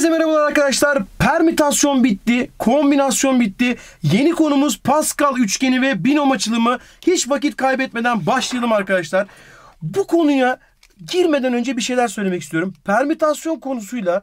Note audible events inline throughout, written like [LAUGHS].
Herkese merhabalar arkadaşlar. Permütasyon bitti, kombinasyon bitti. Yeni konumuz Pascal üçgeni ve binom açılımı. Hiç vakit kaybetmeden başlayalım arkadaşlar. Bu konuya girmeden önce bir şeyler söylemek istiyorum. Permütasyon konusuyla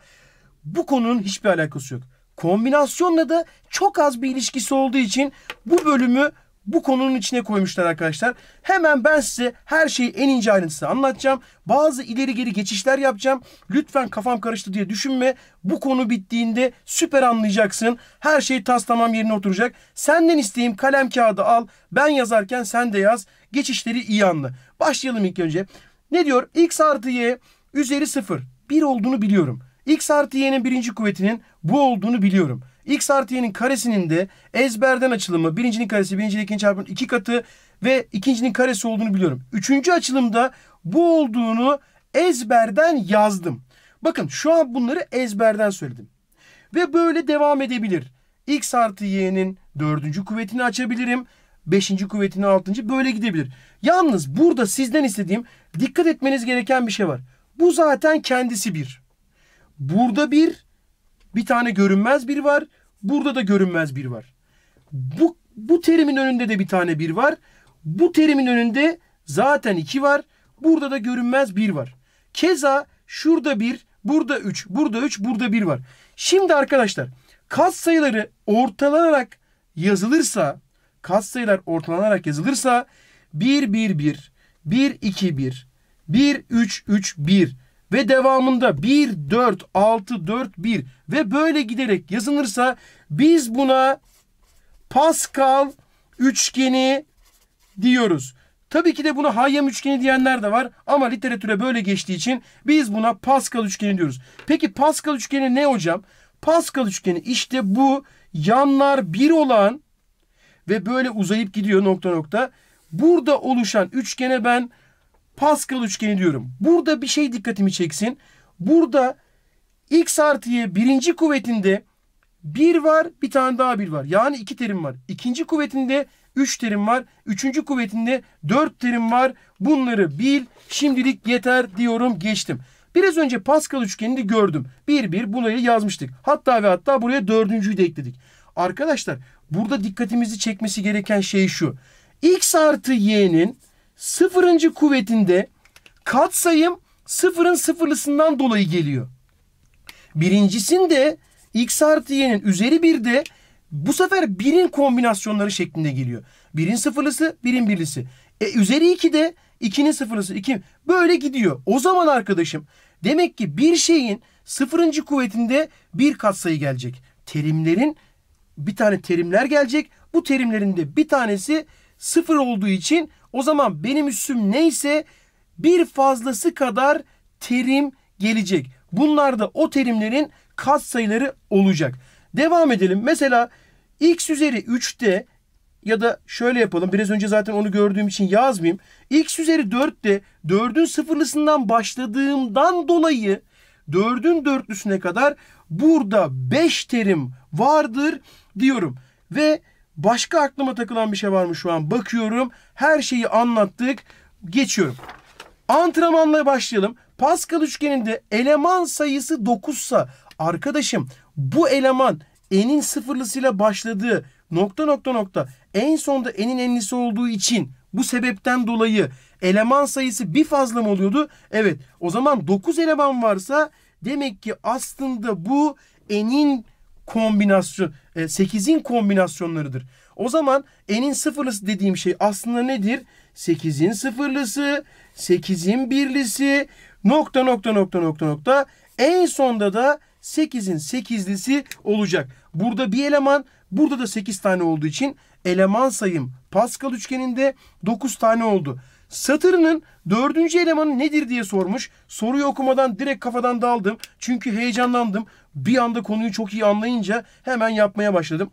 bu konunun hiçbir alakası yok. Kombinasyonla da çok az bir ilişkisi olduğu için bu bölümü bu konunun içine koymuşlar arkadaşlar. Hemen ben size her şeyi en ince ayrıntısı anlatacağım. Bazı ileri geri geçişler yapacağım. Lütfen kafam karıştı diye düşünme. Bu konu bittiğinde süper anlayacaksın. Her şey taslamam yerine oturacak. Senden isteğim kalem kağıdı al. Ben yazarken sen de yaz. Geçişleri iyi anla. Başlayalım ilk önce. Ne diyor? X artı Y üzeri 0. 1 olduğunu biliyorum. X artı Y'nin birinci kuvvetinin bu olduğunu biliyorum. X artı y'nin karesinin de ezberden açılımı birincinin karesi birincinin ikinci çarpımının iki katı ve ikincinin karesi olduğunu biliyorum. Üçüncü açılımda bu olduğunu ezberden yazdım. Bakın şu an bunları ezberden söyledim. Ve böyle devam edebilir. X artı y'nin dördüncü kuvvetini açabilirim. Beşinci kuvvetini altıncı böyle gidebilir. Yalnız burada sizden istediğim dikkat etmeniz gereken bir şey var. Bu zaten kendisi bir. Burada bir, bir tane görünmez bir var. Burada da görünmez bir var. Bu, bu terimin önünde de bir tane bir var. Bu terimin önünde zaten iki var. Burada da görünmez bir var. Keza şurada bir, burada üç, burada üç, burada bir var. Şimdi arkadaşlar kat sayıları ortalanarak yazılırsa kat sayılar ortalanarak yazılırsa 1 1 1 1 2 1 1 3 3 1 ve devamında 1, 4, 6, 4, 1 ve böyle giderek yazılırsa biz buna Pascal üçgeni diyoruz. Tabii ki de buna Hayyam üçgeni diyenler de var ama literatüre böyle geçtiği için biz buna Pascal üçgeni diyoruz. Peki Pascal üçgeni ne hocam? Pascal üçgeni işte bu yanlar bir olan ve böyle uzayıp gidiyor nokta nokta. Burada oluşan üçgene ben Pascal üçgeni diyorum. Burada bir şey dikkatimi çeksin. Burada x artı y birinci kuvvetinde bir var bir tane daha bir var. Yani iki terim var. İkinci kuvvetinde üç terim var. Üçüncü kuvvetinde dört terim var. Bunları bil. Şimdilik yeter diyorum geçtim. Biraz önce Pascal üçgenini gördüm. Bir bir burayı yazmıştık. Hatta ve hatta buraya dördüncüyü de ekledik. Arkadaşlar burada dikkatimizi çekmesi gereken şey şu. X artı y'nin sıfırıncı kuvvetinde katsayım sıfırın sıfırlısından dolayı geliyor. Birincisinde x artı y'nin üzeri bir de bu sefer birin kombinasyonları şeklinde geliyor. Birin sıfırlısı, birin birlisi. E, üzeri 2 de 2'nin sıfırlısı 2. Böyle gidiyor. O zaman arkadaşım demek ki bir şeyin sıfırıncı kuvvetinde bir katsayı gelecek. Terimlerin bir tane terimler gelecek. Bu terimlerin de bir tanesi sıfır olduğu için o zaman benim üstüm neyse bir fazlası kadar terim gelecek. Bunlar da o terimlerin kat sayıları olacak. Devam edelim. Mesela x üzeri 3'te ya da şöyle yapalım. Biraz önce zaten onu gördüğüm için yazmayayım. x üzeri 4'te 4'ün sıfırlısından başladığımdan dolayı 4'ün dörtlüsüne kadar burada 5 terim vardır diyorum. Ve Başka aklıma takılan bir şey var mı şu an? Bakıyorum. Her şeyi anlattık. Geçiyorum. Antrenmanla başlayalım. Pascal üçgeninde eleman sayısı 9 arkadaşım bu eleman n'in sıfırlısıyla başladığı nokta nokta nokta en sonda n'in enlisi olduğu için bu sebepten dolayı eleman sayısı bir fazla mı oluyordu? Evet. O zaman 9 eleman varsa demek ki aslında bu n'in kombinasyon 8'in e, kombinasyonlarıdır. O zaman n'in sıfırlısı dediğim şey aslında nedir? 8'in sıfırlısı, 8'in birlisi, nokta nokta nokta nokta nokta. En sonda da 8'in 8'lisi olacak. Burada bir eleman, burada da 8 tane olduğu için eleman sayım Pascal üçgeninde 9 tane oldu. Satırının dördüncü elemanı nedir diye sormuş. Soruyu okumadan direkt kafadan daldım. Çünkü heyecanlandım bir anda konuyu çok iyi anlayınca hemen yapmaya başladım.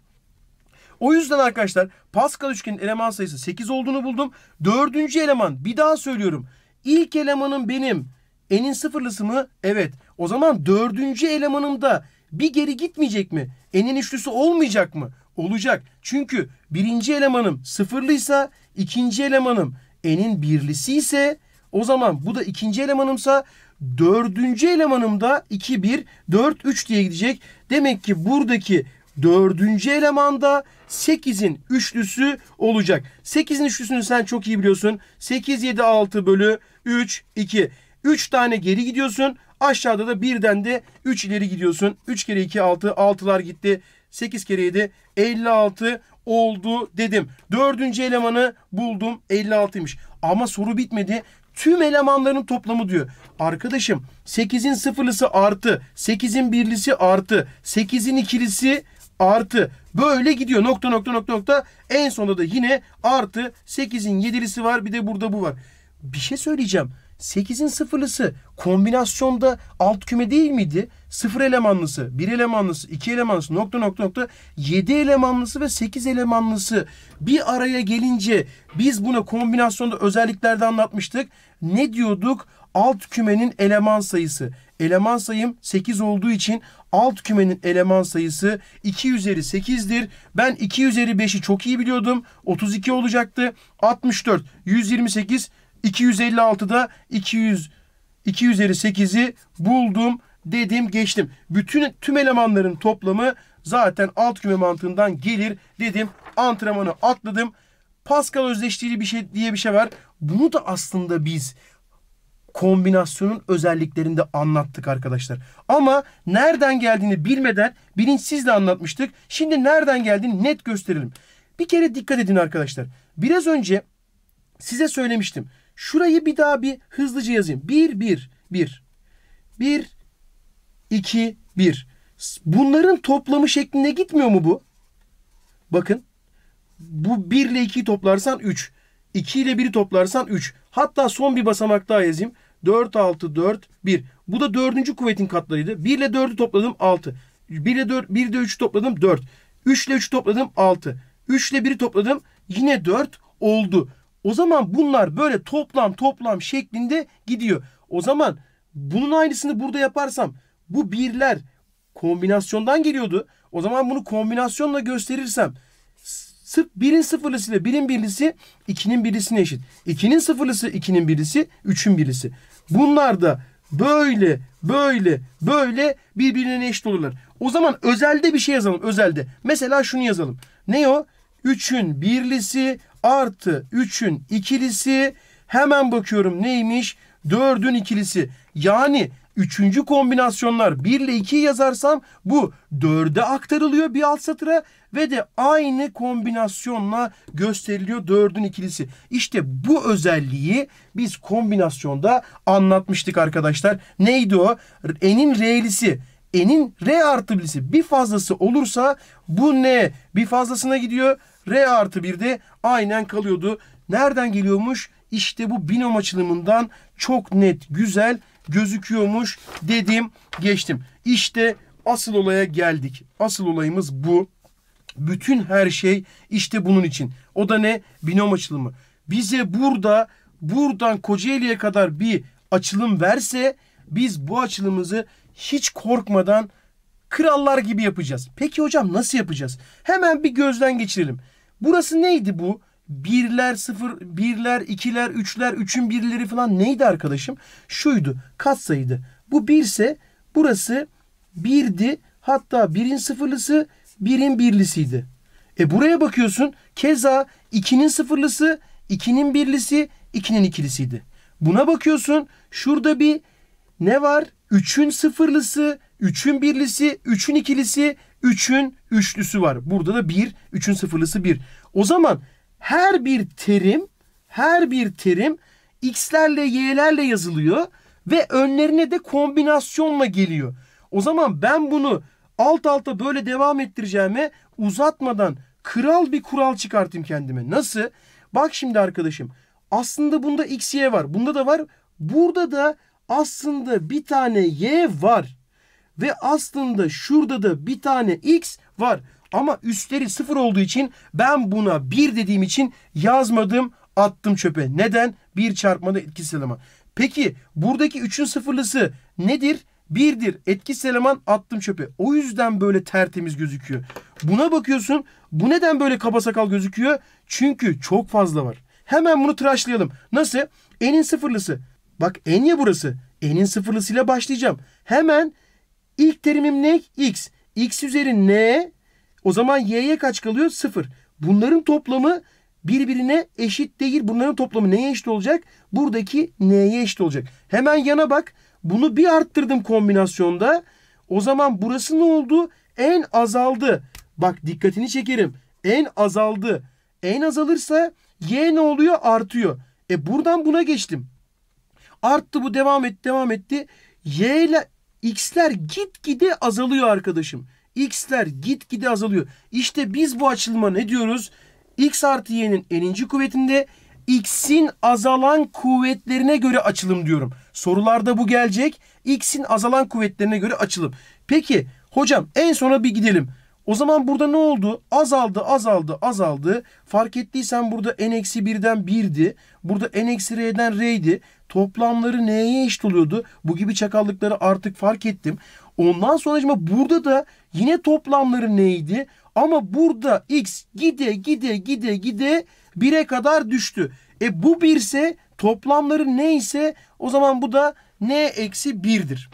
O yüzden arkadaşlar Pascal üçgenin eleman sayısı 8 olduğunu buldum. Dördüncü eleman bir daha söylüyorum. İlk elemanım benim. N'in sıfırlısı mı? Evet. O zaman dördüncü elemanım da bir geri gitmeyecek mi? N'in üçlüsü olmayacak mı? Olacak. Çünkü birinci elemanım sıfırlıysa ikinci elemanım N'in birlisi ise o zaman bu da ikinci elemanımsa Dördüncü elemanım da 2, 1, 4, 3 diye gidecek. Demek ki buradaki dördüncü elemanda 8'in üçlüsü olacak. 8'in üçlüsünü sen çok iyi biliyorsun. 8, 7, 6 bölü 3, 2. 3 tane geri gidiyorsun. Aşağıda da birden de 3 ileri gidiyorsun. 3 kere 2, 6. 6'lar gitti. 8 kere 7, 56 oldu dedim. Dördüncü elemanı buldum 56'ymış. Ama soru bitmedi tüm elemanların toplamı diyor. Arkadaşım 8'in sıfırlısı artı, 8'in birlisi artı, 8'in ikilisi artı. Böyle gidiyor nokta nokta nokta nokta. En sonunda da yine artı 8'in yedilisi var bir de burada bu var. Bir şey söyleyeceğim. 8'in sıfırlısı kombinasyonda alt küme değil miydi? Sıfır elemanlısı, bir elemanlısı, iki elemanlısı, nokta nokta nokta, 7 elemanlısı ve 8 elemanlısı bir araya gelince biz buna kombinasyonda özelliklerde anlatmıştık. Ne diyorduk? Alt kümenin eleman sayısı. Eleman sayım 8 olduğu için alt kümenin eleman sayısı 2 üzeri 8'dir. Ben 2 üzeri 5'i çok iyi biliyordum. 32 olacaktı. 64, 128, 256'da 200 2 üzeri 8'i buldum dedim geçtim. Bütün tüm elemanların toplamı zaten alt küme mantığından gelir dedim. Antrenmanı atladım. Pascal özdeşliği bir şey diye bir şey var. Bunu da aslında biz kombinasyonun özelliklerinde anlattık arkadaşlar. Ama nereden geldiğini bilmeden bilinçsizle anlatmıştık. Şimdi nereden geldiğini net gösterelim. Bir kere dikkat edin arkadaşlar. Biraz önce size söylemiştim. Şurayı bir daha bir hızlıca yazayım. 1, 1, 1. 1, 2, 1. Bunların toplamı şeklinde gitmiyor mu bu? Bakın. Bu 1 ile 2'yi toplarsan 3. 2 ile 1'i toplarsan 3. Hatta son bir basamak daha yazayım. 4, 6, 4, 1. Bu da 4. kuvvetin katlarıydı. 1 ile 4'ü topladım 6. 1 ile 4, 1 ile 3'ü topladım 4. 3 ile 3'ü topladım 6. 3 ile 1'i topladım yine 4 oldu. O zaman bunlar böyle toplam toplam şeklinde gidiyor. O zaman bunun aynısını burada yaparsam bu birler kombinasyondan geliyordu. O zaman bunu kombinasyonla gösterirsem sırf birin sıfırlısı ile birin birlisi ikinin birisine eşit. İkinin sıfırlısı ikinin birisi üçün birisi. Bunlar da böyle böyle böyle birbirine eşit olurlar. O zaman özelde bir şey yazalım özelde. Mesela şunu yazalım. Ne o? 3'ün birlisi artı 3'ün ikilisi hemen bakıyorum neymiş? 4'ün ikilisi. Yani üçüncü kombinasyonlar 1 ile 2 yazarsam bu 4'e aktarılıyor bir alt satıra ve de aynı kombinasyonla gösteriliyor 4'ün ikilisi. İşte bu özelliği biz kombinasyonda anlatmıştık arkadaşlar. Neydi o? N'in R'lisi. N'in R artı birisi bir fazlası olursa bu N bir fazlasına gidiyor R artı 1 de aynen kalıyordu. Nereden geliyormuş? İşte bu binom açılımından çok net, güzel gözüküyormuş dedim, geçtim. İşte asıl olaya geldik. Asıl olayımız bu. Bütün her şey işte bunun için. O da ne? Binom açılımı. Bize burada buradan Kocaeli'ye kadar bir açılım verse biz bu açılımımızı hiç korkmadan krallar gibi yapacağız. Peki hocam nasıl yapacağız? Hemen bir gözden geçirelim. Burası neydi bu? Birler, sıfır, birler, ikiler, üçler, üçün birleri falan neydi arkadaşım? Şuydu. Katsayıydı. Bu birse burası birdi. Hatta birin sıfırlısı birin birlisiydi. E buraya bakıyorsun. Keza ikinin sıfırlısı, ikinin birlisi, ikinin ikilisiydi. Buna bakıyorsun. Şurada bir ne var? Üçün sıfırlısı, üçün birlisi, üçün ikilisi, 3'ün üçlüsü var. Burada da 1, 3'ün sıfırlısı 1. O zaman her bir terim, her bir terim x'lerle y'lerle yazılıyor ve önlerine de kombinasyonla geliyor. O zaman ben bunu alt alta böyle devam ettireceğime uzatmadan kral bir kural çıkartayım kendime. Nasıl? Bak şimdi arkadaşım. Aslında bunda x, y var. Bunda da var. Burada da aslında bir tane y var. Ve aslında şurada da bir tane x var. Ama üstleri sıfır olduğu için ben buna bir dediğim için yazmadım attım çöpe. Neden? Bir çarpmada etkisiz eleman. Peki buradaki 3'ün sıfırlısı nedir? 1'dir. Etkisiz eleman attım çöpe. O yüzden böyle tertemiz gözüküyor. Buna bakıyorsun. Bu neden böyle kaba sakal gözüküyor? Çünkü çok fazla var. Hemen bunu tıraşlayalım. Nasıl? N'in sıfırlısı. Bak N ya burası. N'in sıfırlısıyla başlayacağım. Hemen İlk terimim ne? X. X üzeri N. O zaman Y'ye kaç kalıyor? 0. Bunların toplamı birbirine eşit değil. Bunların toplamı neye eşit olacak? Buradaki N'ye eşit olacak. Hemen yana bak. Bunu bir arttırdım kombinasyonda. O zaman burası ne oldu? En azaldı. Bak dikkatini çekerim. En azaldı. En azalırsa y ne oluyor? Artıyor. E buradan buna geçtim. Arttı bu devam etti devam etti. Y ile X'ler gitgide azalıyor arkadaşım. X'ler gitgide azalıyor. İşte biz bu açılıma ne diyoruz? X artı Y'nin n'inci kuvvetinde X'in azalan kuvvetlerine göre açılım diyorum. Sorularda bu gelecek. X'in azalan kuvvetlerine göre açılım. Peki hocam en sona bir gidelim. O zaman burada ne oldu? Azaldı, azaldı, azaldı. Fark ettiysen burada n-1'den 1'di. Burada n-r'den r'ydi toplamları neye eşit oluyordu? Bu gibi çakallıkları artık fark ettim. Ondan sonra acaba burada da yine toplamları neydi? Ama burada x gide gide gide gide 1'e kadar düştü. E bu 1 ise toplamları neyse o zaman bu da n eksi 1'dir.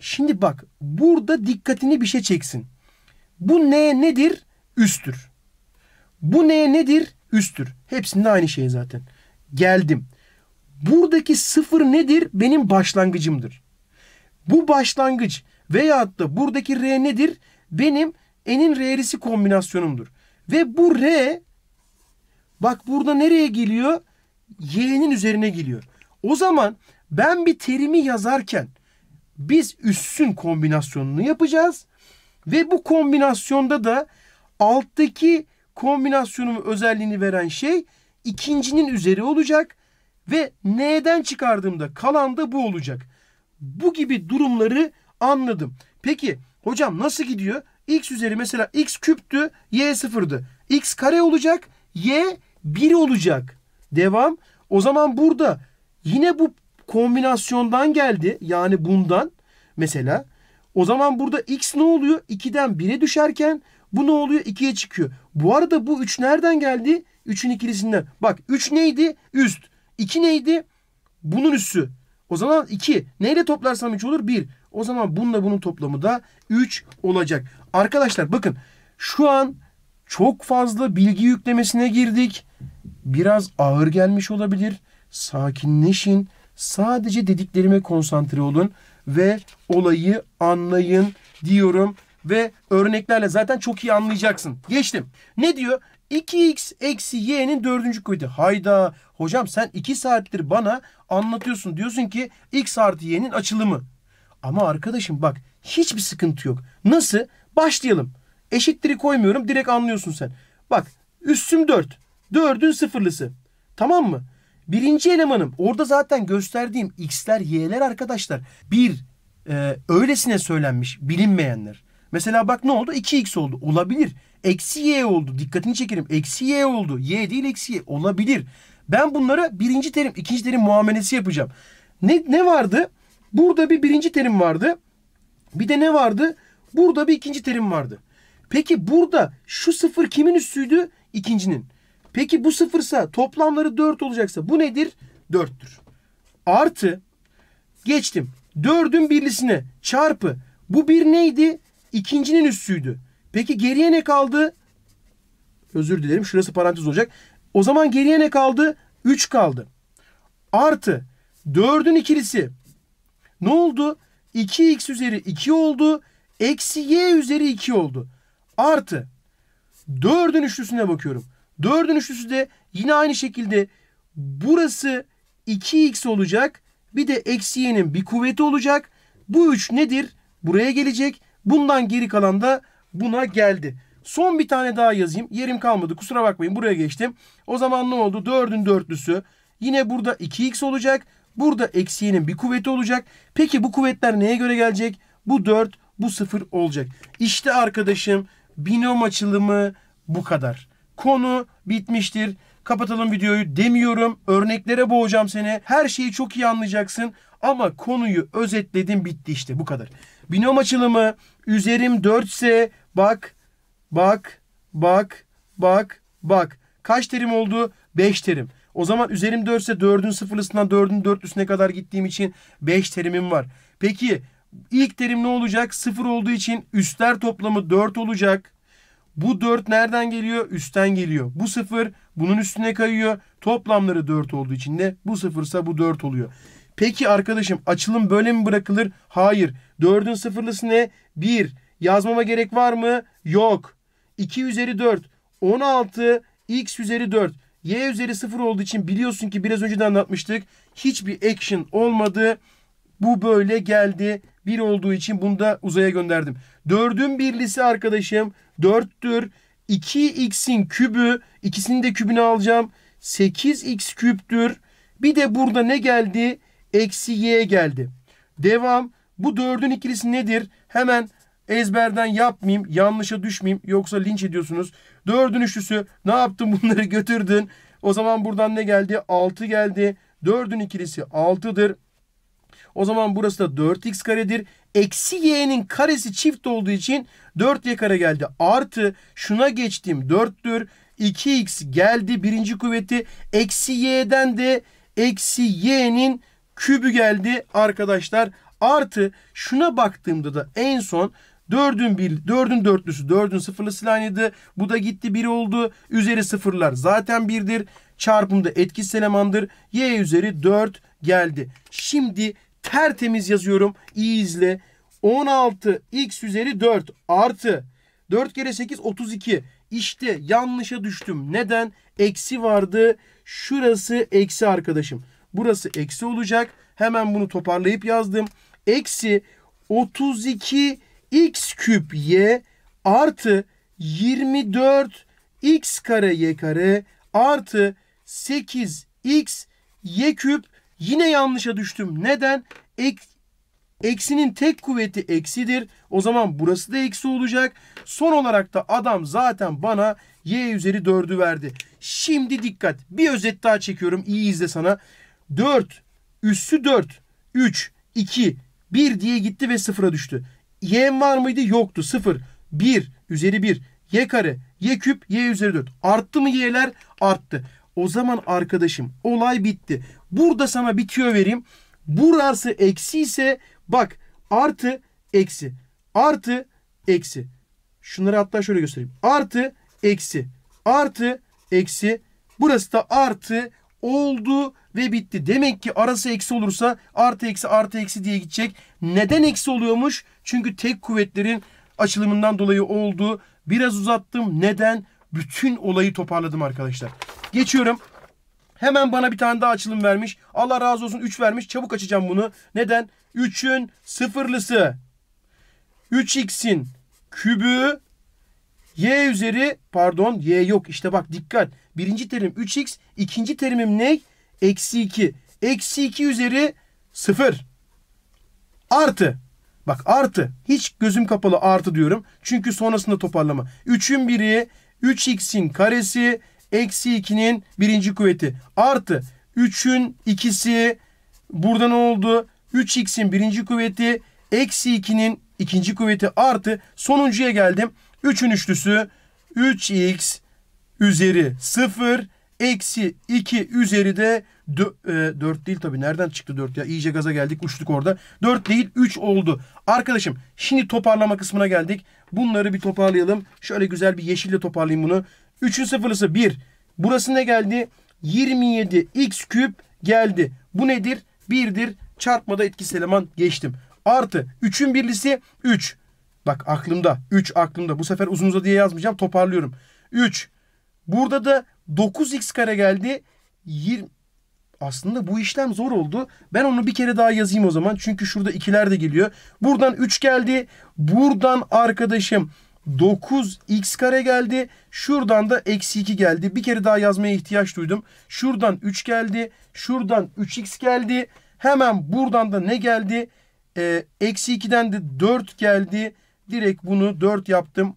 Şimdi bak burada dikkatini bir şey çeksin. Bu n nedir? Üstür. Bu n nedir? Üsttür. Hepsinde aynı şey zaten. Geldim. Buradaki sıfır nedir? Benim başlangıcımdır. Bu başlangıç veyahut da buradaki R nedir? Benim enin R'lisi kombinasyonumdur. Ve bu R bak burada nereye geliyor? Y'nin üzerine geliyor. O zaman ben bir terimi yazarken biz üssün kombinasyonunu yapacağız. Ve bu kombinasyonda da alttaki kombinasyonun özelliğini veren şey ikincinin üzeri olacak. Ve N'den çıkardığımda kalan da bu olacak. Bu gibi durumları anladım. Peki hocam nasıl gidiyor? X üzeri mesela X küptü, Y sıfırdı. X kare olacak, Y 1 olacak. Devam. O zaman burada yine bu kombinasyondan geldi. Yani bundan mesela. O zaman burada x ne oluyor? 2'den 1'e düşerken bu ne oluyor? 2'ye çıkıyor. Bu arada bu 3 nereden geldi? 3'ün ikilisinden. Bak 3 neydi? Üst. 2 neydi? Bunun üssü. O zaman 2. Neyle toplarsam 3 olur? 1. O zaman bununla bunun toplamı da 3 olacak. Arkadaşlar bakın şu an çok fazla bilgi yüklemesine girdik. Biraz ağır gelmiş olabilir. Sakinleşin. Sadece dediklerime konsantre olun ve olayı anlayın diyorum ve örneklerle zaten çok iyi anlayacaksın. Geçtim. Ne diyor? 2x eksi y'nin dördüncü kuvveti. Hayda Hocam sen iki saattir bana anlatıyorsun. Diyorsun ki x artı y'nin açılımı. Ama arkadaşım bak hiçbir sıkıntı yok. Nasıl? Başlayalım. Eşittir'i koymuyorum. Direkt anlıyorsun sen. Bak üstüm 4. 4'ün sıfırlısı. Tamam mı? Birinci elemanım. Orada zaten gösterdiğim x'ler y'ler arkadaşlar. Bir e, öylesine söylenmiş bilinmeyenler. Mesela bak ne oldu? 2x oldu. Olabilir. Eksi y oldu. Dikkatini çekerim. Eksi y oldu. Y değil eksi y. Olabilir. Ben bunlara birinci terim, ikinci terim muamelesi yapacağım. Ne, ne vardı? Burada bir birinci terim vardı. Bir de ne vardı? Burada bir ikinci terim vardı. Peki burada şu sıfır kimin üstüydü? İkincinin. Peki bu sıfırsa toplamları 4 olacaksa bu nedir? 4'tür. Artı geçtim. 4'ün birlisine çarpı. Bu bir neydi? İkincinin üstüydü. Peki geriye ne kaldı? Özür dilerim. Şurası parantez olacak. O zaman geriye ne kaldı? 3 kaldı. Artı 4'ün ikilisi. Ne oldu? 2x üzeri 2 oldu. Eksi y üzeri 2 oldu. Artı 4'ün üçlüsüne bakıyorum. 4'ün üçlüsü de yine aynı şekilde burası 2x olacak. Bir de eksi y'nin bir kuvveti olacak. Bu 3 nedir? Buraya gelecek. Bundan geri kalan da buna geldi. Son bir tane daha yazayım. Yerim kalmadı. Kusura bakmayın. Buraya geçtim. O zaman ne oldu? 4'ün dörtlüsü. Yine burada 2x olacak. Burada eksiyenin bir kuvveti olacak. Peki bu kuvvetler neye göre gelecek? Bu 4, bu 0 olacak. İşte arkadaşım binom açılımı bu kadar. Konu bitmiştir. Kapatalım videoyu demiyorum. Örneklere boğacağım seni. Her şeyi çok iyi anlayacaksın. Ama konuyu özetledim bitti işte bu kadar. Binom açılımı üzerim 4 ise bak bak, bak, bak, bak. Kaç terim oldu? 5 terim. O zaman üzerim 4 ise 4'ün sıfırlısından 4'ün dörtlüsüne kadar gittiğim için 5 terimim var. Peki ilk terim ne olacak? 0 olduğu için üstler toplamı 4 olacak. Bu 4 nereden geliyor? Üstten geliyor. Bu 0 bunun üstüne kayıyor. Toplamları 4 olduğu için de bu 0 ise bu 4 oluyor. Peki arkadaşım açılım böyle mi bırakılır? Hayır. 4'ün sıfırlısı ne? 1. Yazmama gerek var mı? Yok. 2 üzeri 4 16 x üzeri 4 y üzeri 0 olduğu için biliyorsun ki biraz önce de anlatmıştık. Hiçbir action olmadı. Bu böyle geldi. 1 olduğu için bunu da uzaya gönderdim. 4'ün birlisi arkadaşım 4'tür. 2x'in kübü ikisini de kübünü alacağım. 8x küptür. Bir de burada ne geldi? Eksi y geldi. Devam. Bu 4'ün ikilisi nedir? Hemen ezberden yapmayayım, yanlışa düşmeyeyim yoksa linç ediyorsunuz. Dördün üçlüsü ne yaptın [LAUGHS] bunları götürdün. O zaman buradan ne geldi? 6 geldi. Dördün ikilisi 6'dır. O zaman burası da 4x karedir. Eksi y'nin karesi çift olduğu için 4y kare geldi. Artı şuna geçtim 4'tür. 2x geldi birinci kuvveti. Eksi y'den de eksi y'nin kübü geldi arkadaşlar. Artı şuna baktığımda da en son 4'ün bir, 4'ün dörtlüsü 4'ün sıfırlısı aynıydı. Bu da gitti 1 oldu. Üzeri sıfırlar zaten 1'dir. Çarpımda etkisiz elemandır. Y üzeri 4 geldi. Şimdi tertemiz yazıyorum. İyi izle. 16 x üzeri 4 artı 4 kere 8 32. İşte yanlışa düştüm. Neden? Eksi vardı. Şurası eksi arkadaşım. Burası eksi olacak. Hemen bunu toparlayıp yazdım. Eksi 32 x küp y artı 24 x kare y kare artı 8 x y küp yine yanlışa düştüm. Neden? Ek, Eksinin tek kuvveti eksidir. O zaman burası da eksi olacak. Son olarak da adam zaten bana y üzeri 4'ü verdi. Şimdi dikkat. Bir özet daha çekiyorum. iyi izle sana. 4 üssü 4 3 2 1 diye gitti ve sıfıra düştü y'm var mıydı? Yoktu. 0, 1, üzeri 1, y kare, y küp, y üzeri 4. Arttı mı y'ler? Arttı. O zaman arkadaşım olay bitti. Burada sana bitiyor vereyim. Burası eksi ise bak artı eksi artı eksi. Şunları hatta şöyle göstereyim. Artı eksi artı eksi. Burası da artı oldu ve bitti. Demek ki arası eksi olursa artı eksi artı eksi diye gidecek. Neden eksi oluyormuş? Çünkü tek kuvvetlerin açılımından dolayı oldu. Biraz uzattım. Neden? Bütün olayı toparladım arkadaşlar. Geçiyorum. Hemen bana bir tane daha açılım vermiş. Allah razı olsun 3 vermiş. Çabuk açacağım bunu. Neden? 3'ün sıfırlısı 3x'in kübü y üzeri pardon y yok. İşte bak dikkat. Birinci terim 3x. ikinci terimim ne? Eksi 2. Eksi 2 üzeri 0. Artı. Bak artı. Hiç gözüm kapalı artı diyorum. Çünkü sonrasında toparlama. 3'ün biri 3x'in karesi eksi 2'nin birinci kuvveti. Artı 3'ün ikisi burada ne oldu? 3x'in birinci kuvveti eksi 2'nin ikinci kuvveti artı sonuncuya geldim. 3'ün üçlüsü 3x üzeri 0 eksi 2 üzeri de Dö, e, 4 değil tabii. Nereden çıktı 4 ya? İyice gaza geldik. Uçtuk orada. 4 değil 3 oldu. Arkadaşım şimdi toparlama kısmına geldik. Bunları bir toparlayalım. Şöyle güzel bir yeşille toparlayayım bunu. 3'ün sıfırlısı 1. Burası ne geldi? 27 x küp geldi. Bu nedir? 1'dir. Çarpmada etkisi eleman geçtim. Artı 3'ün birlisi 3. Bak aklımda. 3 aklımda. Bu sefer uzun uzadıya yazmayacağım. Toparlıyorum. 3. Burada da 9x kare geldi. 20 aslında bu işlem zor oldu. Ben onu bir kere daha yazayım o zaman. Çünkü şurada ikiler de geliyor. Buradan 3 geldi. Buradan arkadaşım 9x kare geldi. Şuradan da eksi 2 geldi. Bir kere daha yazmaya ihtiyaç duydum. Şuradan 3 geldi. Şuradan 3x geldi. Hemen buradan da ne geldi? Ee, eksi 2'den de 4 geldi. Direkt bunu 4 yaptım.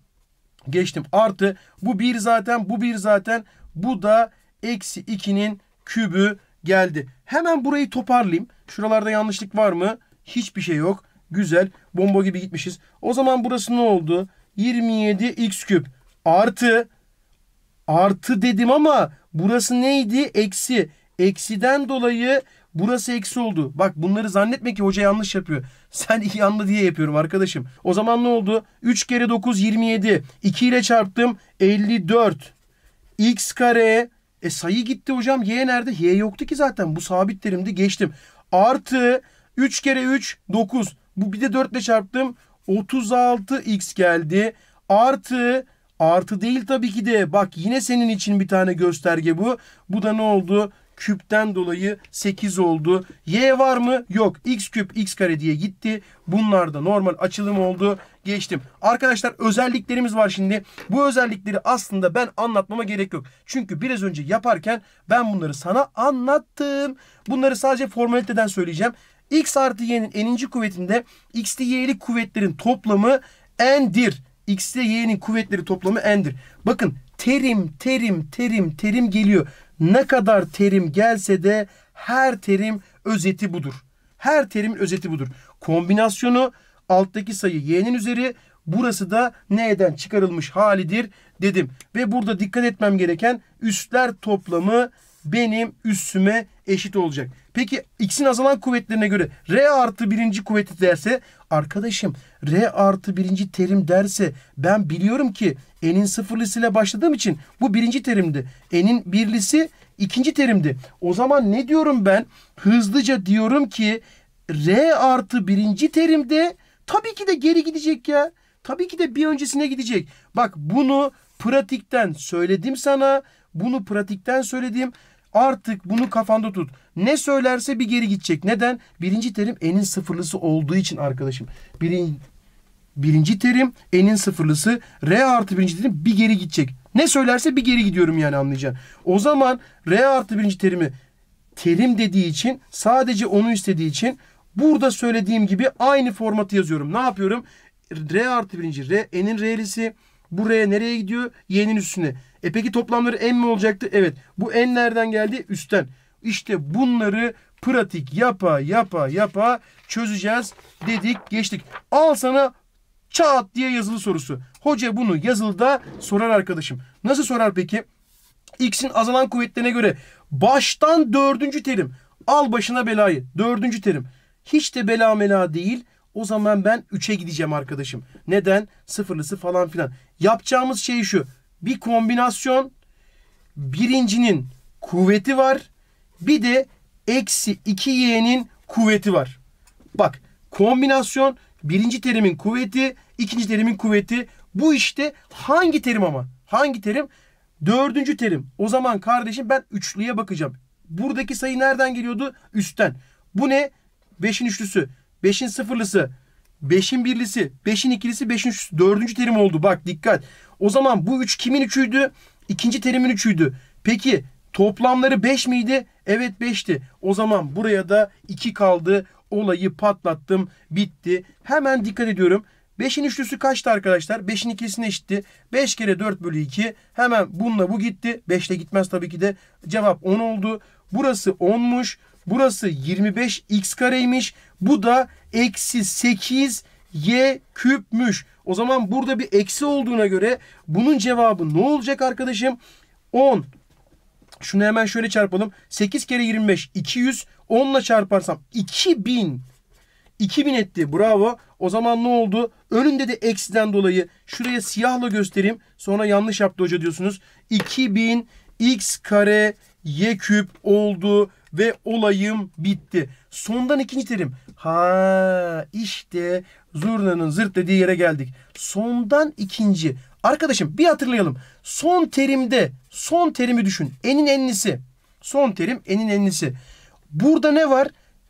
Geçtim. Artı bu 1 zaten bu 1 zaten. Bu da eksi 2'nin kübü geldi. Hemen burayı toparlayayım. Şuralarda yanlışlık var mı? Hiçbir şey yok. Güzel. Bomba gibi gitmişiz. O zaman burası ne oldu? 27 x küp artı artı dedim ama burası neydi? Eksi. Eksiden dolayı burası eksi oldu. Bak bunları zannetme ki hoca yanlış yapıyor. [LAUGHS] Sen iyi anla diye yapıyorum arkadaşım. O zaman ne oldu? 3 kere 9 27. 2 ile çarptım 54. x kare e sayı gitti hocam. Y nerede? Y yoktu ki zaten. Bu sabit terimdi. Geçtim. Artı 3 kere 3 9. Bu bir de 4 ile çarptım. 36x geldi. Artı artı değil tabii ki de. Bak yine senin için bir tane gösterge bu. Bu da ne oldu? Küpten dolayı 8 oldu. Y var mı? Yok. X küp x kare diye gitti. Bunlar da normal açılım oldu geçtim. Arkadaşlar özelliklerimiz var şimdi. Bu özellikleri aslında ben anlatmama gerek yok. Çünkü biraz önce yaparken ben bunları sana anlattım. Bunları sadece formaliteden söyleyeceğim. X artı y'nin eninci kuvvetinde x'li y'li kuvvetlerin toplamı n'dir. X ile y'nin kuvvetleri toplamı n'dir. Bakın terim terim terim terim geliyor. Ne kadar terim gelse de her terim özeti budur. Her terimin özeti budur. Kombinasyonu alttaki sayı y'nin üzeri burası da n'den çıkarılmış halidir dedim. Ve burada dikkat etmem gereken üstler toplamı benim üssüme eşit olacak. Peki x'in azalan kuvvetlerine göre r artı birinci kuvveti derse arkadaşım r artı birinci terim derse ben biliyorum ki n'in sıfırlısıyla başladığım için bu birinci terimdi. n'in birlisi ikinci terimdi. O zaman ne diyorum ben? Hızlıca diyorum ki r artı birinci terimde Tabii ki de geri gidecek ya. Tabii ki de bir öncesine gidecek. Bak bunu pratikten söyledim sana. Bunu pratikten söyledim. Artık bunu kafanda tut. Ne söylerse bir geri gidecek. Neden? Birinci terim enin sıfırlısı olduğu için arkadaşım. Birin, birinci terim enin sıfırlısı. R artı birinci terim bir geri gidecek. Ne söylerse bir geri gidiyorum yani anlayacaksın. O zaman R artı birinci terimi terim dediği için sadece onu istediği için Burada söylediğim gibi aynı formatı yazıyorum. Ne yapıyorum? R artı birinci R. N'in R'lisi. Bu R nereye gidiyor? Y'nin üstüne. E peki toplamları N mi olacaktı? Evet. Bu N nereden geldi? Üstten. İşte bunları pratik yapa yapa yapa çözeceğiz dedik geçtik. Al sana çat diye yazılı sorusu. Hoca bunu yazılıda sorar arkadaşım. Nasıl sorar peki? X'in azalan kuvvetlerine göre baştan dördüncü terim. Al başına belayı. Dördüncü terim. Hiç de bela mela değil. O zaman ben 3'e gideceğim arkadaşım. Neden? Sıfırlısı falan filan. Yapacağımız şey şu. Bir kombinasyon birincinin kuvveti var. Bir de eksi 2y'nin kuvveti var. Bak kombinasyon birinci terimin kuvveti, ikinci terimin kuvveti. Bu işte hangi terim ama? Hangi terim? Dördüncü terim. O zaman kardeşim ben üçlüye bakacağım. Buradaki sayı nereden geliyordu? Üstten. Bu ne? 5'in üçlüsü, 5'in sıfırlısı, 5'in birlisi, 5'in ikilisi, 5'in üçlüsü. Dördüncü terim oldu. Bak dikkat. O zaman bu üç kimin üçüydü? İkinci terimin üçüydü. Peki toplamları 5 miydi? Evet 5'ti. O zaman buraya da 2 kaldı. Olayı patlattım. Bitti. Hemen dikkat ediyorum. 5'in üçlüsü kaçtı arkadaşlar? 5'in ikilisine eşitti. 5 kere 4 bölü 2. Hemen bununla bu gitti. 5 gitmez tabii ki de. Cevap 10 oldu. Burası 10'muş. Burası 25x kareymiş. Bu da eksi 8 y küpmüş. O zaman burada bir eksi olduğuna göre bunun cevabı ne olacak arkadaşım? 10. Şunu hemen şöyle çarpalım. 8 kere 25 200. 10 ile çarparsam 2000. 2000 etti. Bravo. O zaman ne oldu? Önünde de eksiden dolayı şuraya siyahla göstereyim. Sonra yanlış yaptı hoca diyorsunuz. 2000 x kare y küp oldu ve olayım bitti. Sondan ikinci terim. Ha işte zurnanın zırt dediği yere geldik. Sondan ikinci. Arkadaşım bir hatırlayalım. Son terimde son terimi düşün. Enin enlisi. Son terim enin enlisi. Burada ne var?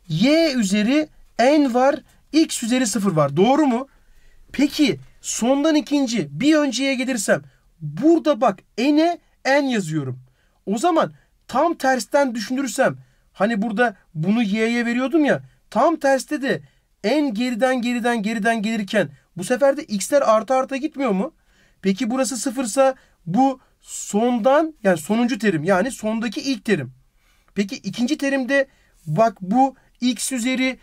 Y üzeri n var. X üzeri sıfır var. Doğru mu? Peki sondan ikinci bir önceye gelirsem burada bak n'e n yazıyorum. O zaman tam tersten düşünürsem Hani burada bunu y'ye veriyordum ya. Tam terste de en geriden geriden geriden gelirken bu sefer de x'ler artı arta gitmiyor mu? Peki burası sıfırsa bu sondan yani sonuncu terim yani sondaki ilk terim. Peki ikinci terimde bak bu x üzeri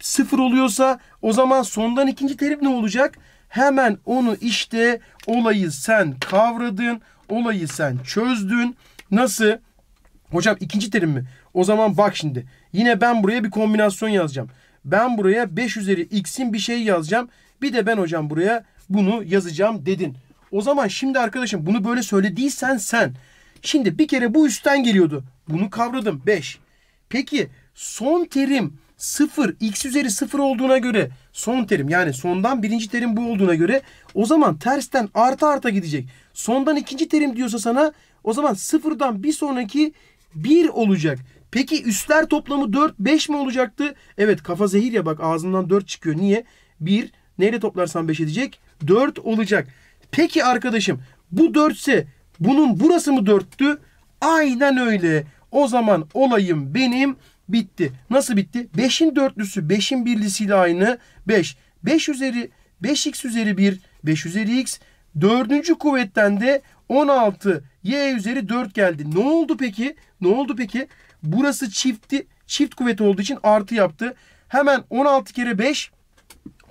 sıfır oluyorsa o zaman sondan ikinci terim ne olacak? Hemen onu işte olayı sen kavradın, olayı sen çözdün. Nasıl? Hocam ikinci terim mi? O zaman bak şimdi. Yine ben buraya bir kombinasyon yazacağım. Ben buraya 5 üzeri x'in bir şeyi yazacağım. Bir de ben hocam buraya bunu yazacağım dedin. O zaman şimdi arkadaşım bunu böyle söylediysen sen. Şimdi bir kere bu üstten geliyordu. Bunu kavradım 5. Peki son terim 0 x üzeri 0 olduğuna göre son terim yani sondan birinci terim bu olduğuna göre o zaman tersten arta arta gidecek. Sondan ikinci terim diyorsa sana o zaman sıfırdan bir sonraki 1 olacak. Peki üstler toplamı 4, 5 mi olacaktı? Evet kafa zehir ya bak ağzından 4 çıkıyor. Niye? 1 neyle toplarsan 5 edecek? 4 olacak. Peki arkadaşım bu 4 ise bunun burası mı 4'tü? Aynen öyle. O zaman olayım benim bitti. Nasıl bitti? 5'in dörtlüsü 5'in birlisiyle aynı 5. 5 üzeri 5x üzeri 1 5 üzeri x. Dördüncü kuvvetten de 16 y üzeri 4 geldi. Ne oldu peki? Ne oldu peki? Burası çifti, çift kuvvet olduğu için artı yaptı. Hemen 16 kere 5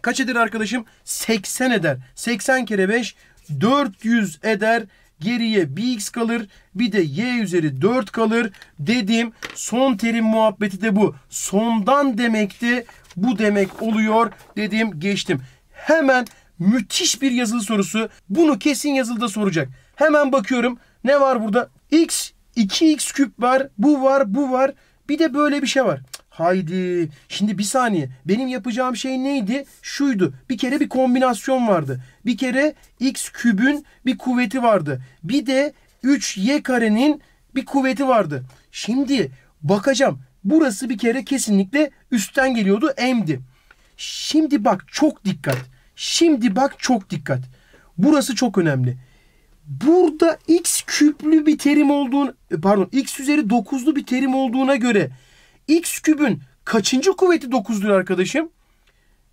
kaç eder arkadaşım? 80 eder. 80 kere 5 400 eder. Geriye bir x kalır. Bir de y üzeri 4 kalır. Dediğim son terim muhabbeti de bu. Sondan demekti. Bu demek oluyor. Dediğim geçtim. Hemen müthiş bir yazılı sorusu. Bunu kesin yazılıda soracak. Hemen bakıyorum. Ne var burada? X, 2x küp var. Bu var, bu var. Bir de böyle bir şey var. Haydi. Şimdi bir saniye. Benim yapacağım şey neydi? Şuydu. Bir kere bir kombinasyon vardı. Bir kere x kübün bir kuvveti vardı. Bir de 3y karenin bir kuvveti vardı. Şimdi bakacağım. Burası bir kere kesinlikle üstten geliyordu. M'di. Şimdi bak çok dikkat. Şimdi bak çok dikkat. Burası çok önemli. Burada x küplü bir terim olduğunu e, pardon x üzeri 9'lu bir terim olduğuna göre x kübün kaçıncı kuvveti 9'dur arkadaşım?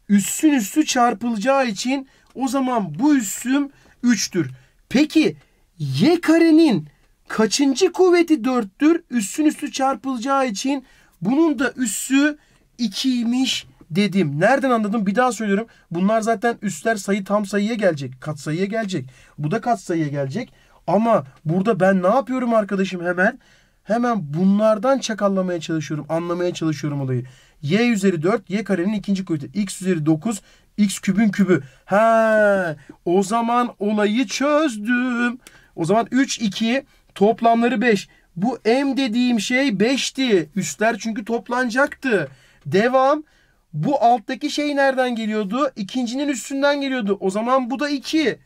Üssün üssü çarpılacağı için o zaman bu üssüm 3'tür. Peki y karenin kaçıncı kuvveti 4'tür? Üssün üstü çarpılacağı için bunun da üssü 2'ymiş dedim. Nereden anladım? Bir daha söylüyorum. Bunlar zaten üstler sayı tam sayıya gelecek. Kat sayıya gelecek. Bu da kat sayıya gelecek. Ama burada ben ne yapıyorum arkadaşım hemen? Hemen bunlardan çakallamaya çalışıyorum. Anlamaya çalışıyorum olayı. Y üzeri 4, Y karenin ikinci kuvveti. X üzeri 9, X kübün kübü. He, o zaman olayı çözdüm. O zaman 3, 2, toplamları 5. Bu M dediğim şey 5'ti. Üstler çünkü toplanacaktı. Devam. Bu alttaki şey nereden geliyordu? İkincinin üstünden geliyordu. O zaman bu da iki.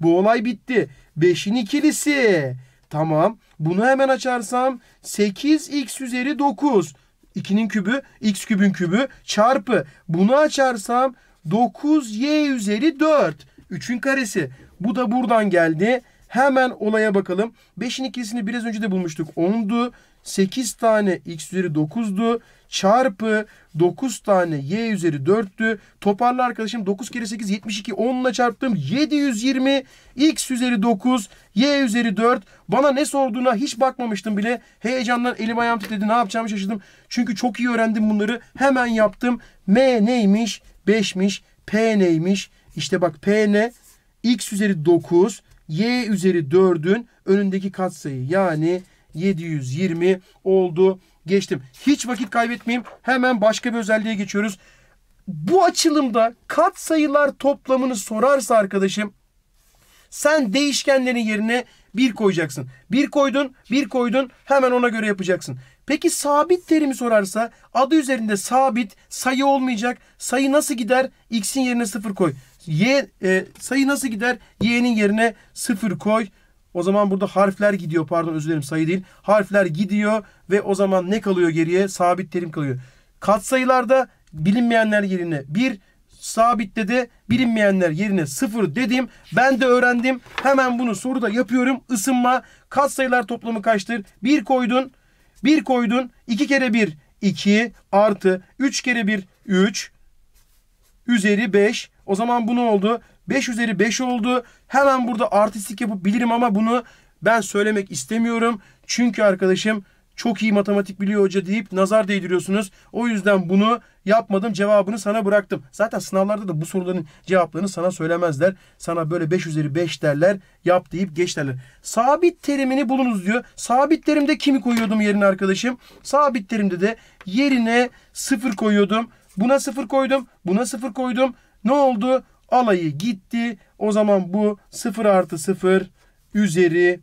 bu olay bitti. Beşin ikilisi. Tamam. Bunu hemen açarsam 8x üzeri 9. 2'nin kübü x kübün kübü çarpı. Bunu açarsam 9y üzeri 4. 3'ün karesi. Bu da buradan geldi. Hemen olaya bakalım. 5'in ikisini biraz önce de bulmuştuk. 10'du. 8 tane x üzeri 9'du çarpı 9 tane y üzeri 4'tü. Toparla arkadaşım 9 kere 8 72 10 ile çarptım 720 x üzeri 9 y üzeri 4. Bana ne sorduğuna hiç bakmamıştım bile. Heyecandan elim ayağım titredi ne yapacağımı şaşırdım. Çünkü çok iyi öğrendim bunları hemen yaptım. M neymiş 5'miş P neymiş işte bak P ne x üzeri 9 y üzeri 4'ün önündeki katsayı yani 720 oldu. Geçtim. Hiç vakit kaybetmeyeyim. Hemen başka bir özelliğe geçiyoruz. Bu açılımda kat sayılar toplamını sorarsa arkadaşım sen değişkenlerin yerine bir koyacaksın. Bir koydun, bir koydun hemen ona göre yapacaksın. Peki sabit terimi sorarsa adı üzerinde sabit sayı olmayacak. Sayı nasıl gider? X'in yerine sıfır koy. Y e, sayı nasıl gider? Y'nin yerine sıfır koy. O zaman burada harfler gidiyor. Pardon özür dilerim sayı değil. Harfler gidiyor ve o zaman ne kalıyor geriye? Sabit terim kalıyor. Katsayılarda bilinmeyenler yerine 1, sabitte de bilinmeyenler yerine 0 dedim. Ben de öğrendim. Hemen bunu soruda yapıyorum. Isınma katsayılar toplamı kaçtır? 1 koydun. 1 koydun. 2 kere 1 2 artı 3 kere 1 3 üzeri 5. O zaman bu ne oldu? 5 üzeri 5 oldu. Hemen burada artistik bilirim ama bunu ben söylemek istemiyorum. Çünkü arkadaşım çok iyi matematik biliyor hoca deyip nazar değdiriyorsunuz. O yüzden bunu yapmadım cevabını sana bıraktım. Zaten sınavlarda da bu soruların cevaplarını sana söylemezler. Sana böyle 5 üzeri 5 derler yap deyip geç derler. Sabit terimini bulunuz diyor. Sabit terimde kimi koyuyordum yerine arkadaşım? Sabit terimde de yerine 0 koyuyordum. Buna 0 koydum. Buna 0 koydum. Ne oldu? alayı gitti. O zaman bu 0 artı 0 üzeri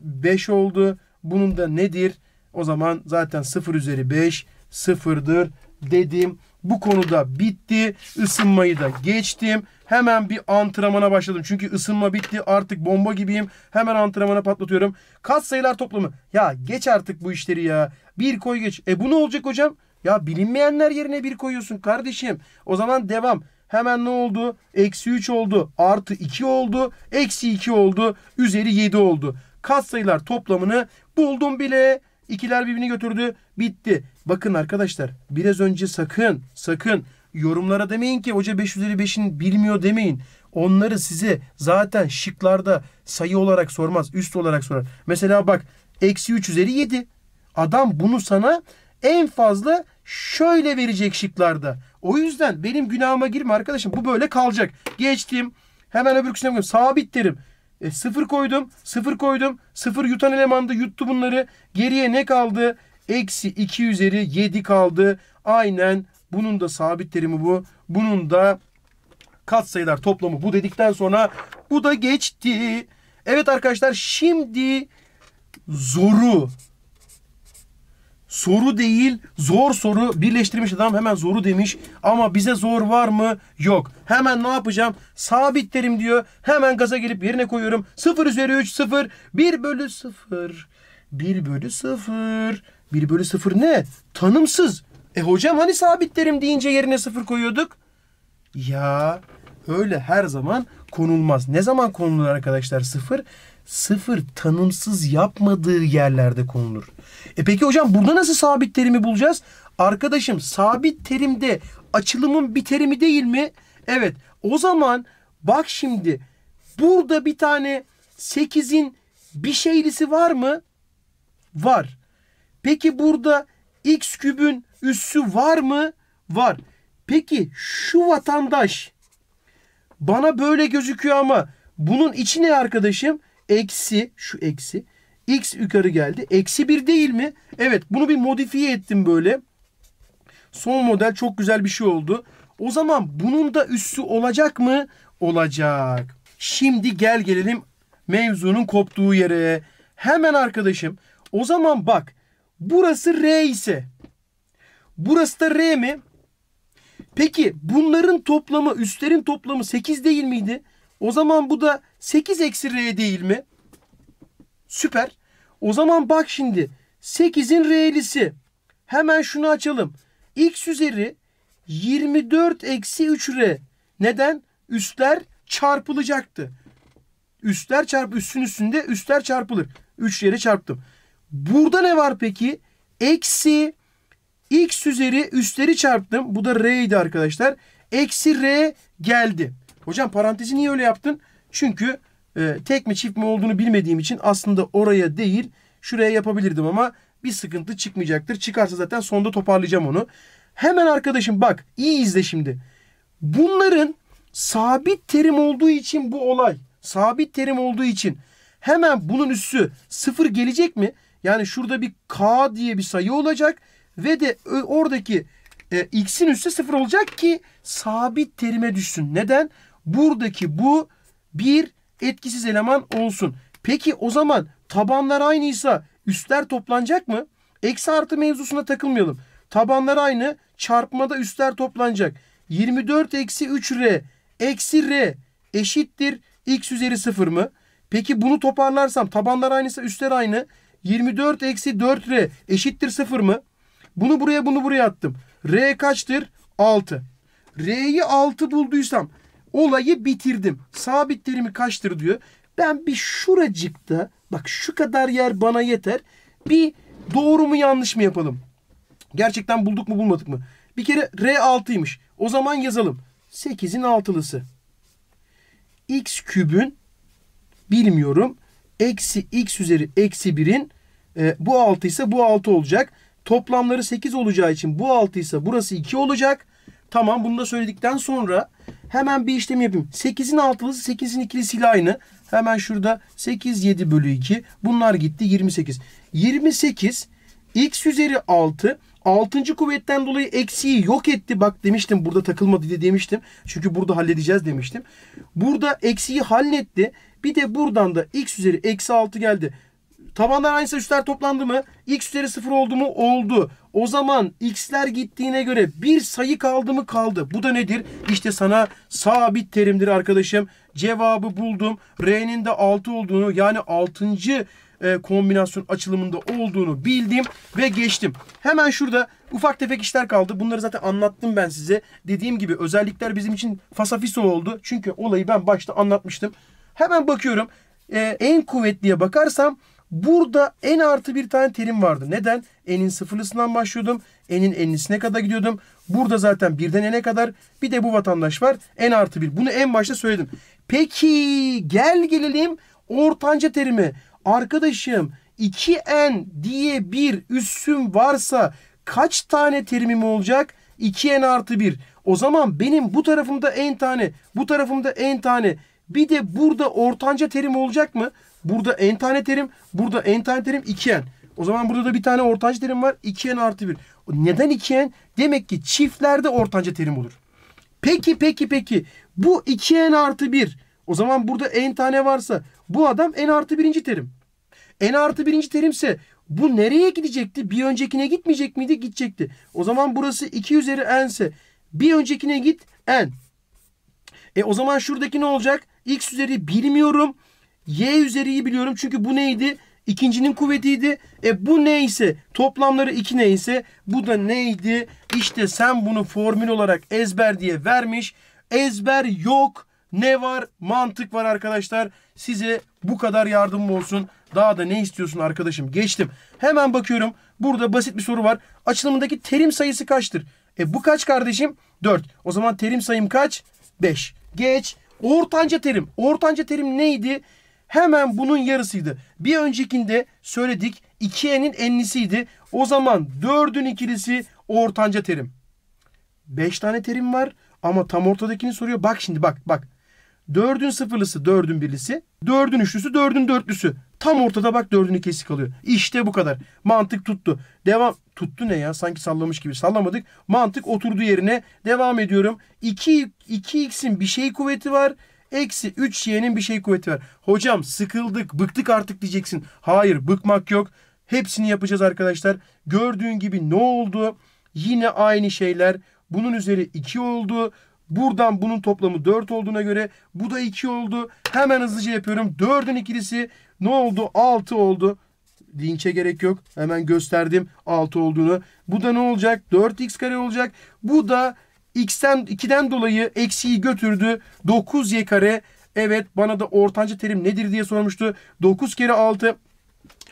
5 oldu. Bunun da nedir? O zaman zaten 0 üzeri 5 sıfırdır dedim. Bu konuda bitti. Isınmayı da geçtim. Hemen bir antrenmana başladım. Çünkü ısınma bitti. Artık bomba gibiyim. Hemen antrenmana patlatıyorum. Kat sayılar toplamı. Ya geç artık bu işleri ya. Bir koy geç. E bu ne olacak hocam? Ya bilinmeyenler yerine bir koyuyorsun kardeşim. O zaman devam. Hemen ne oldu? Eksi 3 oldu. Artı 2 oldu. Eksi 2 oldu. Üzeri 7 oldu. Kat sayılar toplamını buldum bile. İkiler birbirini götürdü. Bitti. Bakın arkadaşlar biraz önce sakın sakın yorumlara demeyin ki hoca 5 üzeri 5'in bilmiyor demeyin. Onları size zaten şıklarda sayı olarak sormaz. Üst olarak sorar. Mesela bak eksi 3 üzeri 7. Adam bunu sana en fazla şöyle verecek şıklarda. O yüzden benim günahıma girme arkadaşım. Bu böyle kalacak. Geçtim. Hemen öbür kısmına koyayım. Sabit derim. E, sıfır koydum. Sıfır koydum. Sıfır yutan elemandı, yuttu bunları. Geriye ne kaldı? Eksi 2 üzeri 7 kaldı. Aynen bunun da sabit terimi bu. Bunun da katsayılar toplamı bu dedikten sonra bu da geçti. Evet arkadaşlar şimdi zoru soru değil zor soru birleştirmiş adam hemen zoru demiş ama bize zor var mı? Yok. Hemen ne yapacağım? Sabitlerim diyor. Hemen gaza gelip yerine koyuyorum. 0 üzeri 3 0 1 bölü 0 1 bölü 0 1 bölü 0 ne? Tanımsız. E hocam hani sabitlerim deyince yerine 0 koyuyorduk? Ya öyle her zaman konulmaz. Ne zaman konulur arkadaşlar 0? sıfır tanımsız yapmadığı yerlerde konulur. E peki hocam burada nasıl sabit terimi bulacağız? Arkadaşım sabit terimde açılımın bir terimi değil mi? Evet o zaman bak şimdi burada bir tane 8'in bir şeylisi var mı? Var. Peki burada x kübün üssü var mı? Var. Peki şu vatandaş bana böyle gözüküyor ama bunun içi ne arkadaşım? eksi şu eksi x yukarı geldi. Eksi 1 değil mi? Evet bunu bir modifiye ettim böyle. Son model çok güzel bir şey oldu. O zaman bunun da üssü olacak mı? Olacak. Şimdi gel gelelim mevzunun koptuğu yere. Hemen arkadaşım o zaman bak burası R ise burası da R mi? Peki bunların toplamı üstlerin toplamı 8 değil miydi? O zaman bu da 8 eksi r değil mi? Süper. O zaman bak şimdi 8'in r'lisi. Hemen şunu açalım. x üzeri 24 eksi 3r. Neden? Üstler çarpılacaktı. Üstler çarp, üstün üstünde üstler çarpılır. 3 yere çarptım. Burada ne var peki? Eksi x üzeri üstleri çarptım. Bu da r idi arkadaşlar. Eksi r geldi. Hocam parantezi niye öyle yaptın? Çünkü e, tek mi çift mi olduğunu bilmediğim için aslında oraya değil şuraya yapabilirdim ama bir sıkıntı çıkmayacaktır. Çıkarsa zaten sonda toparlayacağım onu. Hemen arkadaşım bak iyi izle şimdi. Bunların sabit terim olduğu için bu olay. Sabit terim olduğu için hemen bunun üssü sıfır gelecek mi? Yani şurada bir k diye bir sayı olacak ve de e, oradaki e, x'in üssü sıfır olacak ki sabit terime düşsün. Neden? Buradaki bu bir etkisiz eleman olsun. Peki o zaman tabanlar aynıysa üstler toplanacak mı? Eksi artı mevzusuna takılmayalım. Tabanlar aynı. Çarpmada üstler toplanacak. 24 eksi 3R eksi R eşittir x üzeri 0 mı? Peki bunu toparlarsam tabanlar aynıysa üstler aynı. 24 eksi 4R eşittir 0 mı? Bunu buraya bunu buraya attım. R kaçtır? 6. R'yi 6 bulduysam Olayı bitirdim. Sabitlerimi kaçtır diyor. Ben bir şuracıkta bak şu kadar yer bana yeter. Bir doğru mu yanlış mı yapalım? Gerçekten bulduk mu bulmadık mı? Bir kere R 6'ymış. O zaman yazalım. 8'in altılısı. X kübün bilmiyorum. Eksi X üzeri eksi 1'in e, bu 6 ise bu 6 olacak. Toplamları 8 olacağı için bu 6 ise burası 2 olacak. Tamam bunu da söyledikten sonra hemen bir işlem yapayım. 8'in altılısı 8'in ikilisiyle aynı. Hemen şurada 8 7 bölü 2 bunlar gitti 28. 28 x üzeri 6 6. kuvvetten dolayı eksiği yok etti. Bak demiştim burada takılmadı diye demiştim. Çünkü burada halledeceğiz demiştim. Burada eksiği halletti. Bir de buradan da x üzeri eksi 6 geldi. Tabanlar aynı üstler toplandı mı? X üzeri 0 oldu mu? Oldu. O zaman x'ler gittiğine göre bir sayı kaldı mı? Kaldı. Bu da nedir? İşte sana sabit terimdir arkadaşım. Cevabı buldum. R'nin de 6 olduğunu yani 6. E, kombinasyon açılımında olduğunu bildim ve geçtim. Hemen şurada ufak tefek işler kaldı. Bunları zaten anlattım ben size. Dediğim gibi özellikler bizim için fasafiso oldu. Çünkü olayı ben başta anlatmıştım. Hemen bakıyorum. Ee, en kuvvetliye bakarsam Burada en artı bir tane terim vardı. Neden? N'in sıfırlısından başlıyordum. N'in enlisine kadar gidiyordum. Burada zaten birden n'e kadar. Bir de bu vatandaş var. N artı bir. Bunu en başta söyledim. Peki gel gelelim ortanca terimi. Arkadaşım 2n diye bir üssüm varsa kaç tane terimim olacak? 2n artı bir O zaman benim bu tarafımda n tane, bu tarafımda n tane. Bir de burada ortanca terim olacak mı? Burada n tane terim. Burada n tane terim 2n. O zaman burada da bir tane ortanca terim var. 2n artı 1. Neden 2n? Demek ki çiftlerde ortanca terim olur. Peki peki peki. Bu 2n artı 1. O zaman burada n tane varsa bu adam n artı birinci terim. n artı birinci terimse bu nereye gidecekti? Bir öncekine gitmeyecek miydi? Gidecekti. O zaman burası 2 üzeri n ise bir öncekine git n. E o zaman şuradaki ne olacak? x üzeri bilmiyorum. Y üzeri üzeriyi biliyorum çünkü bu neydi? İkincinin kuvvetiydi. E bu neyse toplamları 2 neyse bu da neydi? İşte sen bunu formül olarak ezber diye vermiş. Ezber yok. Ne var? Mantık var arkadaşlar. Size bu kadar yardımım olsun. Daha da ne istiyorsun arkadaşım? Geçtim. Hemen bakıyorum. Burada basit bir soru var. Açılımındaki terim sayısı kaçtır? E bu kaç kardeşim? 4. O zaman terim sayım kaç? 5. Geç. Ortanca terim. Ortanca terim neydi? hemen bunun yarısıydı. Bir öncekinde söyledik 2n'in enlisiydi. O zaman 4'ün ikilisi ortanca terim. 5 tane terim var ama tam ortadakini soruyor. Bak şimdi bak bak. 4'ün sıfırlısı 4'ün birisi, 4'ün üçlüsü 4'ün dörtlüsü. Tam ortada bak 4'ün ikisi kalıyor. İşte bu kadar. Mantık tuttu. Devam. Tuttu ne ya? Sanki sallamış gibi. Sallamadık. Mantık oturdu yerine. Devam ediyorum. 2, 2x'in bir şey kuvveti var. Eksi 3 Şia'nın bir şey kuvveti var. Hocam sıkıldık, bıktık artık diyeceksin. Hayır, bıkmak yok. Hepsini yapacağız arkadaşlar. Gördüğün gibi ne oldu? Yine aynı şeyler. Bunun üzeri 2 oldu. Buradan bunun toplamı 4 olduğuna göre bu da 2 oldu. Hemen hızlıca yapıyorum. 4'ün ikilisi ne oldu? 6 oldu. Linçe gerek yok. Hemen gösterdim 6 olduğunu. Bu da ne olacak? 4x kare olacak. Bu da x'ten 2'den dolayı eksiyi götürdü. 9y kare. Evet bana da ortanca terim nedir diye sormuştu. 9 kere 6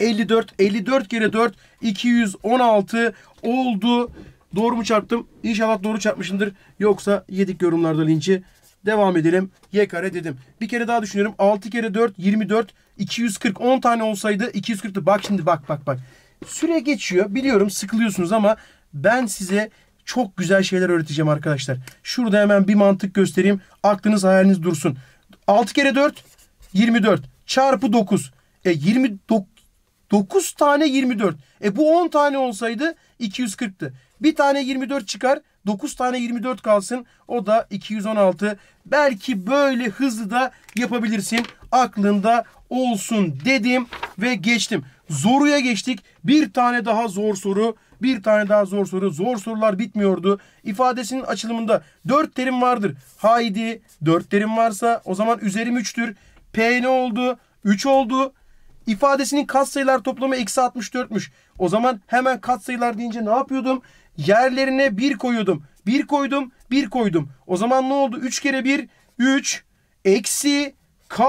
54. 54 kere 4 216 oldu. Doğru mu çarptım? İnşallah doğru çarpmışımdır. Yoksa yedik yorumlarda linci. Devam edelim. Y kare dedim. Bir kere daha düşünüyorum. 6 kere 4 24 240 10 tane olsaydı 240'tı. Bak şimdi bak bak bak. Süre geçiyor. Biliyorum sıkılıyorsunuz ama ben size çok güzel şeyler öğreteceğim arkadaşlar. Şurada hemen bir mantık göstereyim. Aklınız hayaliniz dursun. 6 kere 4 24 çarpı 9. E 29 9 tane 24. E bu 10 tane olsaydı 240'tı. Bir tane 24 çıkar. 9 tane 24 kalsın. O da 216. Belki böyle hızlı da yapabilirsin. Aklında olsun dedim ve geçtim. Zoruya geçtik. Bir tane daha zor soru bir tane daha zor soru. Zor sorular bitmiyordu. İfadesinin açılımında dört terim vardır. Haydi dört terim varsa o zaman üzerim üçtür. P ne oldu? Üç oldu. İfadesinin katsayılar toplamı eksi 64'müş. O zaman hemen katsayılar deyince ne yapıyordum? Yerlerine bir koyuyordum. Bir koydum, Bir koydum. O zaman ne oldu? 3 kere 1, 3. Eksi K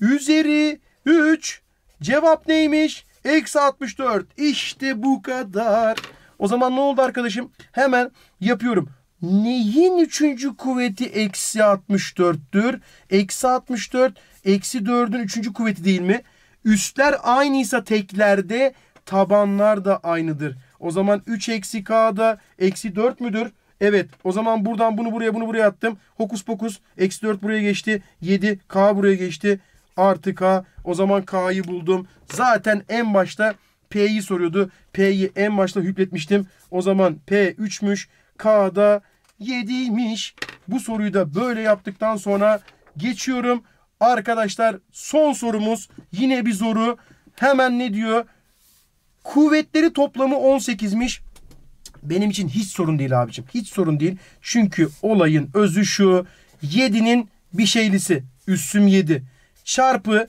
üzeri 3. Cevap neymiş? Eksi 64. İşte bu kadar. O zaman ne oldu arkadaşım? Hemen yapıyorum. Neyin üçüncü kuvveti eksi 64'tür? Eksi 64, eksi 4'ün üçüncü kuvveti değil mi? Üstler aynıysa teklerde tabanlar da aynıdır. O zaman 3 eksi k da eksi 4 müdür? Evet o zaman buradan bunu buraya bunu buraya attım. Hokus pokus eksi 4 buraya geçti. 7 k buraya geçti. Artı k o zaman K'yı buldum. Zaten en başta P'yi soruyordu. P'yi en başta hüpletmiştim. O zaman P 3'müş. K'da 7'ymiş. Bu soruyu da böyle yaptıktan sonra geçiyorum. Arkadaşlar son sorumuz yine bir zoru. Hemen ne diyor? Kuvvetleri toplamı 18'miş. Benim için hiç sorun değil abicim. Hiç sorun değil. Çünkü olayın özü şu. 7'nin bir şeylisi. Üssüm 7. Çarpı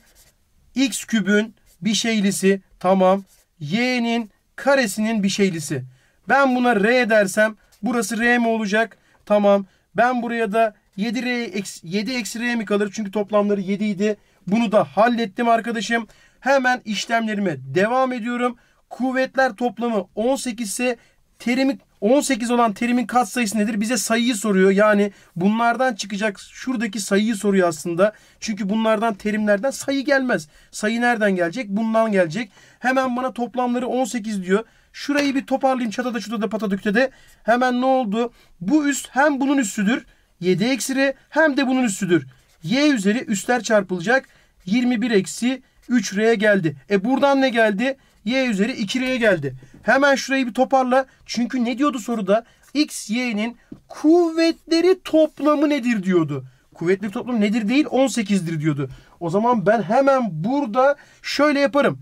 x kübün bir şeylisi tamam. y'nin karesinin bir şeylisi. Ben buna r dersem burası r mi olacak? Tamam. Ben buraya da 7r 7 eksi r mi kalır? Çünkü toplamları 7 idi. Bunu da hallettim arkadaşım. Hemen işlemlerime devam ediyorum. Kuvvetler toplamı 18 ise terimi 18 olan terimin katsayısı nedir? Bize sayıyı soruyor. Yani bunlardan çıkacak şuradaki sayıyı soruyor aslında. Çünkü bunlardan terimlerden sayı gelmez. Sayı nereden gelecek? Bundan gelecek. Hemen bana toplamları 18 diyor. Şurayı bir toparlayayım çatada çutada patadükte de. Hemen ne oldu? Bu üst hem bunun üstüdür. 7 eksi r hem de bunun üstüdür. Y üzeri üstler çarpılacak. 21 eksi 3 r'ye geldi. E buradan ne geldi? y üzeri 2r'ye geldi. Hemen şurayı bir toparla. Çünkü ne diyordu soruda? X, y'nin kuvvetleri toplamı nedir diyordu. Kuvvetli toplam nedir değil 18'dir diyordu. O zaman ben hemen burada şöyle yaparım.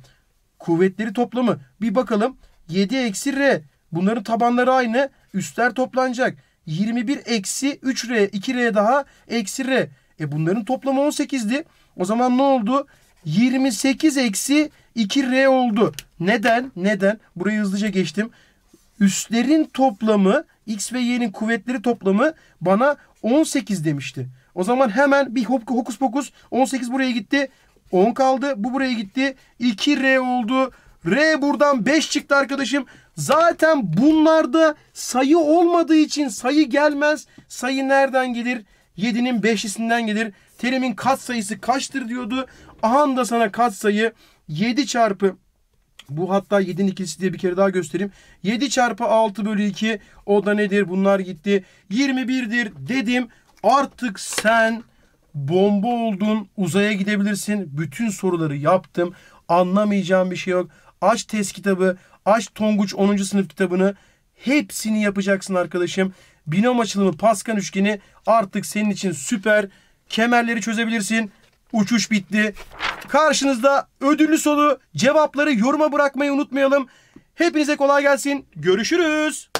Kuvvetleri toplamı bir bakalım. 7 eksi r. Bunların tabanları aynı. Üstler toplanacak. 21 eksi 3r 2r daha eksi r. E bunların toplamı 18'di. O zaman ne oldu? 28 eksi 2R oldu. Neden? Neden? Burayı hızlıca geçtim. Üstlerin toplamı X ve Y'nin kuvvetleri toplamı bana 18 demişti. O zaman hemen bir hop, hokus pokus 18 buraya gitti. 10 kaldı. Bu buraya gitti. 2R oldu. R buradan 5 çıktı arkadaşım. Zaten bunlarda sayı olmadığı için sayı gelmez. Sayı nereden gelir? 7'nin 5'lisinden gelir. Terimin kat sayısı kaçtır diyordu. Aha da sana kat sayı 7 çarpı bu hatta 7'nin ikilisi diye bir kere daha göstereyim. 7 çarpı 6 bölü 2 o da nedir? Bunlar gitti. 21'dir dedim. Artık sen bomba oldun. Uzaya gidebilirsin. Bütün soruları yaptım. Anlamayacağım bir şey yok. Aç test kitabı. Aç Tonguç 10. sınıf kitabını. Hepsini yapacaksın arkadaşım. Binom açılımı Paskan üçgeni artık senin için süper. Kemerleri çözebilirsin. Uçuş bitti. Karşınızda ödüllü soru. Cevapları yoruma bırakmayı unutmayalım. Hepinize kolay gelsin. Görüşürüz.